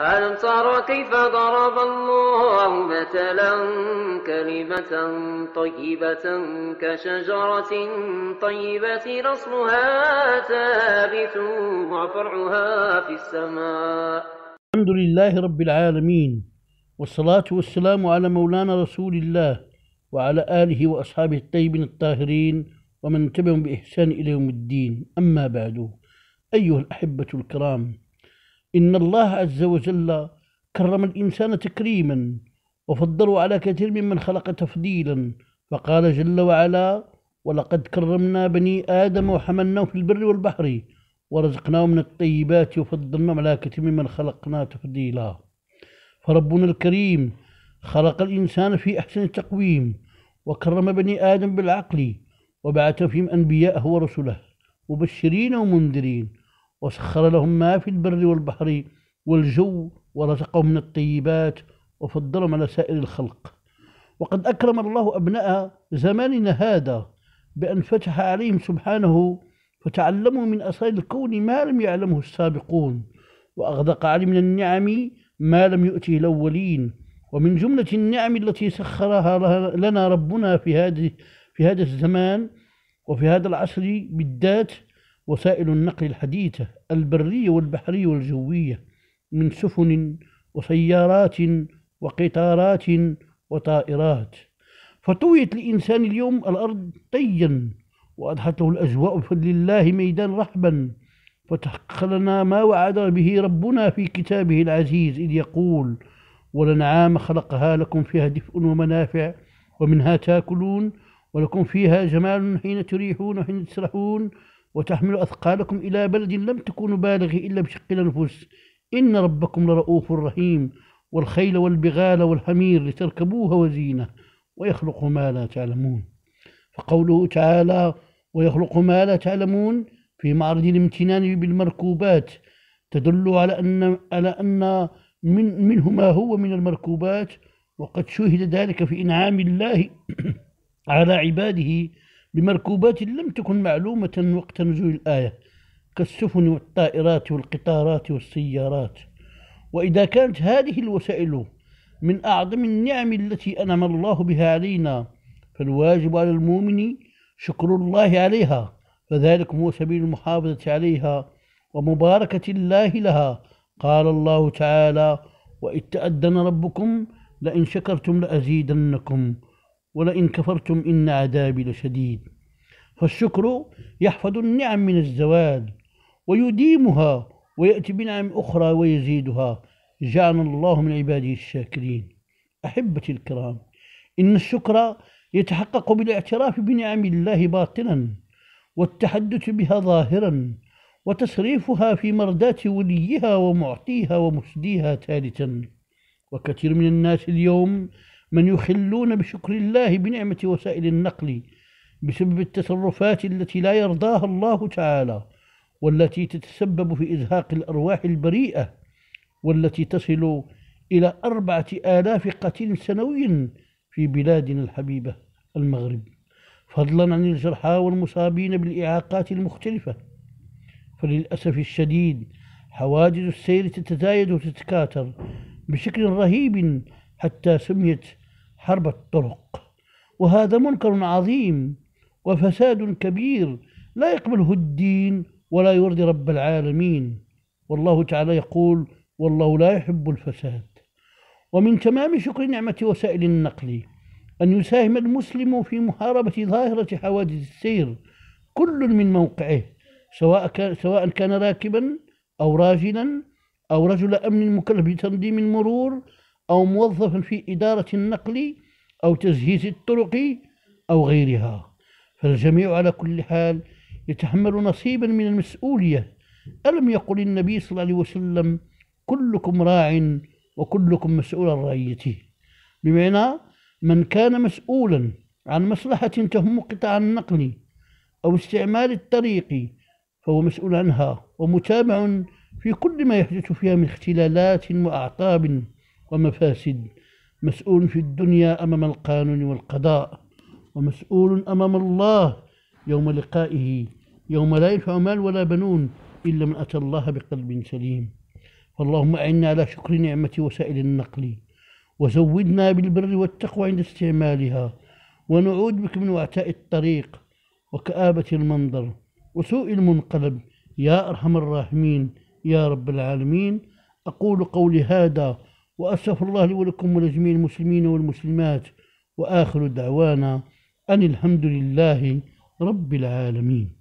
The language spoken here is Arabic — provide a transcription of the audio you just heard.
ألم تر كيف ضرب الله مثلا كلمة طيبة كشجرة طيبة رصلها ثابت وفرعها في السماء الحمد لله رب العالمين والصلاة والسلام على مولانا رسول الله وعلى آله وأصحابه الطيبين الطاهرين ومن تبعهم بإحسان إلى يوم الدين أما بعد أيها الأحبة الكرام إن الله عز وجل كرم الإنسان تكريما وفضله على كثير ممن خلق تفضيلا فقال جل وعلا ولقد كرمنا بني آدم وحملناهم في البر والبحر ورزقناهم من الطيبات وفضلناهم على كثير ممن خلقنا تفضيلا فربنا الكريم خلق الإنسان في أحسن تقويم وكرم بني آدم بالعقل وبعث فيهم أنبياءه ورسله مبشرين ومنذرين وسخر لهم ما في البر والبحر والجو ورزقهم من الطيبات وفضلهم على سائر الخلق وقد أكرم الله أبناء زماننا هذا بأن فتح عليهم سبحانه فتعلموا من أسرار الكون ما لم يعلمه السابقون وأغدق عليهم من النعم ما لم يؤته الأولين ومن جملة النعم التي سخرها لنا ربنا في هذه في هذا الزمان وفي هذا العصر بالذات وسائل النقل الحديثة البرية والبحرية والجوية من سفن وسيارات وقطارات وطائرات فطويت لإنسان اليوم الأرض طيا وأضحته الأجواء لله ميدان رحبا فتحقق لنا ما وعد به ربنا في كتابه العزيز إذ يقول ولنعام خلقها لكم فيها دفء ومنافع ومنها تاكلون ولكم فيها جمال حين تريحون وحين تسرحون وتحمل أثقالكم إلى بلد لم تكونوا بالغ إلا بشق الأنفس إن ربكم لرؤوف رحيم والخيل والبغال والحمير لتركبوها وزينة ويخلق ما لا تعلمون فقوله تعالى ويخلق ما لا تعلمون في معرض الامتنان بالمركوبات تدل على أن على أن من منه ما هو من المركوبات وقد شهد ذلك في إنعام الله على عباده بمركوبات لم تكن معلومة وقت نزول الآية كالسفن والطائرات والقطارات والسيارات وإذا كانت هذه الوسائل من أعظم النعم التي أنعم الله بها علينا فالواجب على المؤمن شكر الله عليها فذلك هو سبيل المحافظة عليها ومباركة الله لها قال الله تعالى وإذ تأذن ربكم لئن شكرتم لأزيدنكم ولئن كفرتم إن عذابي لشديد فالشكر يحفظ النعم من الزوال ويديمها ويأتي بنعم أخرى ويزيدها جعلنا الله من عباده الشاكرين أحبتي الكرام إن الشكر يتحقق بالاعتراف بنعم الله باطنا والتحدث بها ظاهرا وتصريفها في مرداة وليها ومعطيها ومسديها ثالثا وكثير من الناس اليوم من يخلون بشكر الله بنعمة وسائل النقل بسبب التصرفات التي لا يرضاها الله تعالى والتي تتسبب في إزهاق الأرواح البريئة والتي تصل إلى أربعة آلاف قتيل سنويا في بلادنا الحبيبة المغرب فضلا عن الجرحى والمصابين بالإعاقات المختلفة فللأسف الشديد حوادث السير تتزايد وتتكاثر بشكل رهيب حتى سميت حرب الطرق وهذا منكر عظيم وفساد كبير لا يقبله الدين ولا يرضي رب العالمين والله تعالى يقول والله لا يحب الفساد ومن تمام شكر نعمة وسائل النقل أن يساهم المسلم في محاربة ظاهرة حوادث السير كل من موقعه سواء كان, سواء كان راكبا أو راجلا أو رجل أمن مكلف بتنظيم المرور أو موظف في إدارة النقل أو تجهيز الطرق أو غيرها فالجميع على كل حال يتحمل نصيبا من المسؤولية ألم يقل النبي صلى الله عليه وسلم كلكم راع وكلكم مسؤول عن رعيته بمعنى من كان مسؤولا عن مصلحة تهم قطاع النقل أو استعمال الطريق فهو مسؤول عنها ومتابع في كل ما يحدث فيها من اختلالات وأعطاب ومفاسد مسؤول في الدنيا أمام القانون والقضاء ومسؤول أمام الله يوم لقائه يوم لا ينفع مال ولا بنون إلا من أتى الله بقلب سليم فاللهم أعنا على شكر نعمة وسائل النقل وزودنا بالبر والتقوى عند استعمالها ونعود بك من وعتاء الطريق وكآبة المنظر وسوء المنقلب يا أرحم الراحمين يا رب العالمين أقول قولي هذا وأستغفر الله لي ولكم ولجميع المسلمين والمسلمات وآخر دعوانا أن الحمد لله رب العالمين